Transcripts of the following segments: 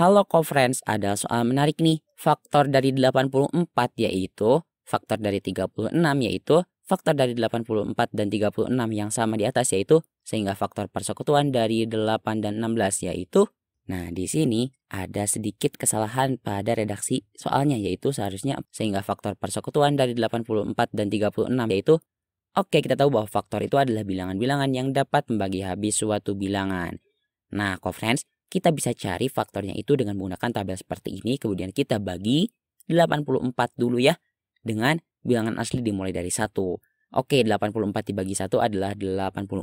Halo Conference ada soal menarik nih. Faktor dari 84 yaitu faktor dari 36 yaitu faktor dari 84 dan 36 yang sama di atas yaitu sehingga faktor persekutuan dari 8 dan 16 yaitu Nah, di sini ada sedikit kesalahan pada redaksi soalnya yaitu seharusnya sehingga faktor persekutuan dari 84 dan 36 yaitu Oke, kita tahu bahwa faktor itu adalah bilangan-bilangan yang dapat membagi habis suatu bilangan. Nah, conference, kita bisa cari faktornya itu dengan menggunakan tabel seperti ini. Kemudian kita bagi 84 dulu ya dengan bilangan asli dimulai dari 1. Oke, 84 dibagi 1 adalah 84.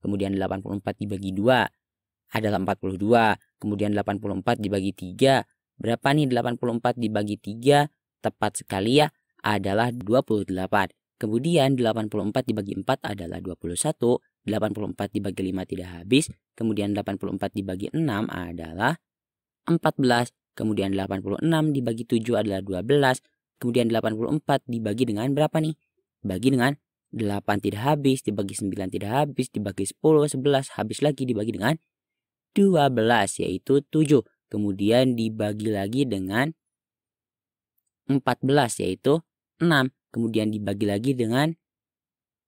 Kemudian 84 dibagi 2 adalah 42. Kemudian 84 dibagi 3. Berapa nih 84 dibagi 3? Tepat sekali ya, adalah 28. Kemudian 84 dibagi 4 adalah 21. 84 dibagi 5 tidak habis, kemudian 84 dibagi 6 adalah 14, kemudian 86 dibagi 7 adalah 12, kemudian 84 dibagi dengan berapa nih? Bagi dengan 8 tidak habis, dibagi 9 tidak habis, dibagi 10, 11, habis lagi dibagi dengan 12 yaitu 7. Kemudian dibagi lagi dengan 14 yaitu 6. Kemudian dibagi lagi dengan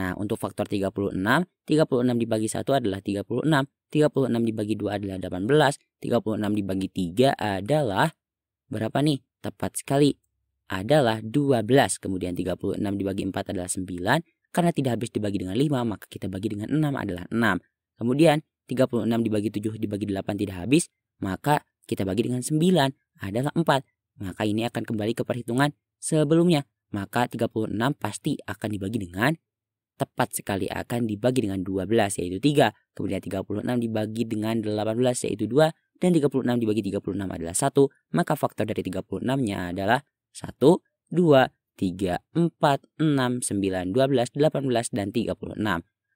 Nah, untuk faktor 36, 36 dibagi 1 adalah 36, 36 dibagi 2 adalah 18, 36 dibagi 3 adalah berapa nih? Tepat sekali. Adalah 12. Kemudian 36 dibagi 4 adalah 9. Karena tidak habis dibagi dengan 5, maka kita bagi dengan 6 adalah 6. Kemudian 36 dibagi 7 dibagi 8 tidak habis, maka kita bagi dengan 9 adalah 4. Maka ini akan kembali ke perhitungan sebelumnya. Maka 36 pasti akan dibagi dengan tepat sekali akan dibagi dengan 12 yaitu 3. Kemudian 36 dibagi dengan 18 yaitu 2 dan 36 dibagi 36 adalah 1. Maka faktor dari 36-nya adalah 1, 2, 3, 4, 6, 9, 12, 18, dan 36.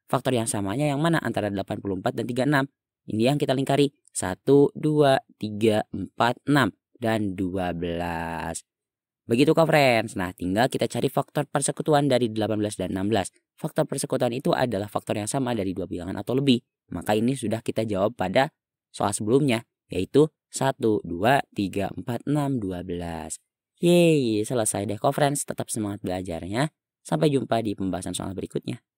Faktor yang samanya yang mana antara 84 dan 36? Ini yang kita lingkari 1, 2, 3, 4, 6, dan 12. Begitu kah friends? Nah tinggal kita cari faktor persekutuan dari 18 dan 16 faktor persekutuan itu adalah faktor yang sama dari dua bilangan atau lebih. Maka ini sudah kita jawab pada soal sebelumnya, yaitu 1, 2, 3, 4, 6, 12. Yeay, selesai deh conference, tetap semangat belajarnya. Sampai jumpa di pembahasan soal berikutnya.